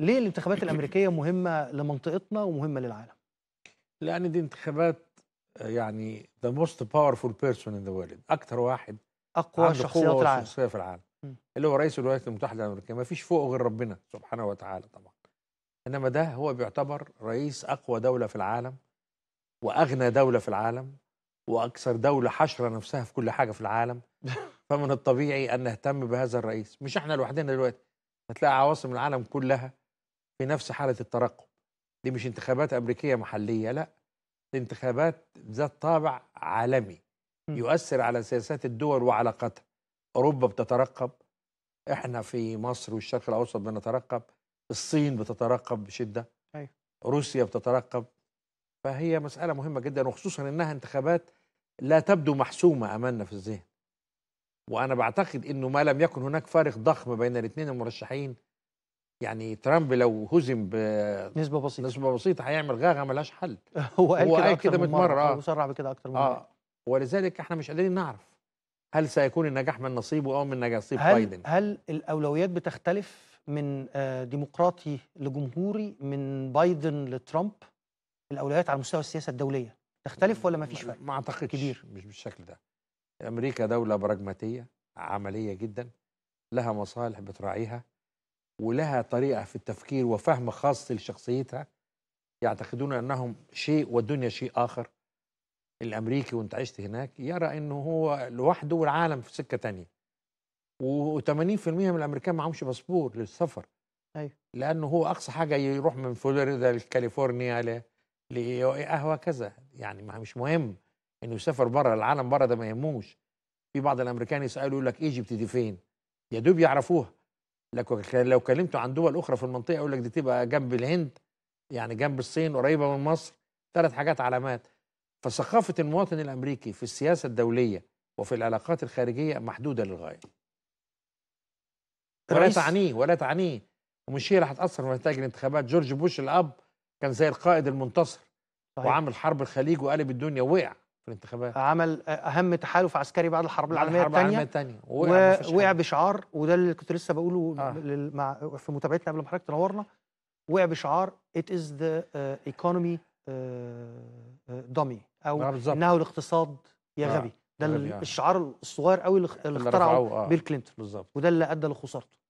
ليه الانتخابات الامريكيه مهمه لمنطقتنا ومهمه للعالم؟ لان دي انتخابات آه، يعني ذا موست باورفول بيرسون ان ذا وورلد اكثر واحد اقوى شخصيات العالم شخصيه في العالم اللي هو رئيس الولايات المتحده الامريكيه ما فيش فوقه غير ربنا سبحانه وتعالى طبعا انما ده هو بيعتبر رئيس اقوى دوله في العالم واغنى دوله في العالم واكثر دوله حشره نفسها في كل حاجه في العالم فمن الطبيعي ان نهتم بهذا الرئيس مش احنا لوحدنا دلوقتي هتلاقي عواصم العالم كلها في نفس حالة الترقب دي مش انتخابات أمريكية محلية لا دي انتخابات ذات طابع عالمي يؤثر على سياسات الدول وعلاقاتها أوروبا بتترقب احنا في مصر والشرق الأوسط بنترقب الصين بتترقب بشدة أيوه. روسيا بتترقب فهي مسألة مهمة جدا وخصوصا أنها انتخابات لا تبدو محسومة أمامنا في الذهن وأنا بعتقد أنه ما لم يكن هناك فارق ضخم بين الاثنين المرشحين يعني ترامب لو هزم بنسبة بسيطة نسبة بسيطة هيعمل غاغة ملهاش حل هو قال هو كده, كده من مرة, مرة. وصرح بكده أكتر من آه. ولذلك احنا مش قادرين نعرف هل سيكون النجاح من نصيبه أو من نصيب هل بايدن هل الأولويات بتختلف من آه، ديمقراطي لجمهوري من بايدن لترامب الأولويات على مستوى السياسة الدولية تختلف ولا ما فيش فرق؟ ما أعتقدش كبير مش بالشكل ده أمريكا دولة براجماتية عملية جدا لها مصالح بتراعيها ولها طريقة في التفكير وفهم خاص لشخصيتها يعتقدون أنهم شيء والدنيا شيء آخر الأمريكي وانت عشت هناك يرى أنه هو لوحده والعالم في سكة تانية و80% من الأمريكان معهمش باسبور للسفر أيوة. لأنه هو أقصى حاجة يروح من فلوريدا لكاليفورنيا ل... وهكذا يعني ما مش مهم انه يسافر بره العالم بره ده ما يهموش في بعض الامريكان يسالوا يقول لك ايجيبت دي فين يا دوب يعرفوها لك لو كلمته عن دول اخرى في المنطقه يقول لك دي تبقى جنب الهند يعني جنب الصين قريبه من مصر ثلاث حاجات علامات فثقافه المواطن الامريكي في السياسه الدوليه وفي العلاقات الخارجيه محدوده للغايه ولا تعنيه ولا تعنيه ومش هي اللي هتاثر في نتائج الانتخابات جورج بوش الاب كان زي القائد المنتصر صحيح. وعمل حرب الخليج وقلب الدنيا وقع في الانتخابات عمل اهم تحالف عسكري بعد الحرب العالميه الثانيه ووقع بشعار وده اللي كنت لسه بقوله آه. في متابعتنا قبل ما حضرتك تنورنا وقع بشعار ات از ذا ايكونومي دمي او آه، انه الاقتصاد يا آه. غبي ده آه. الشعار الصغير قوي اللي اخترعه آه. بيل كلينتون بالظبط وده اللي ادى لخسارته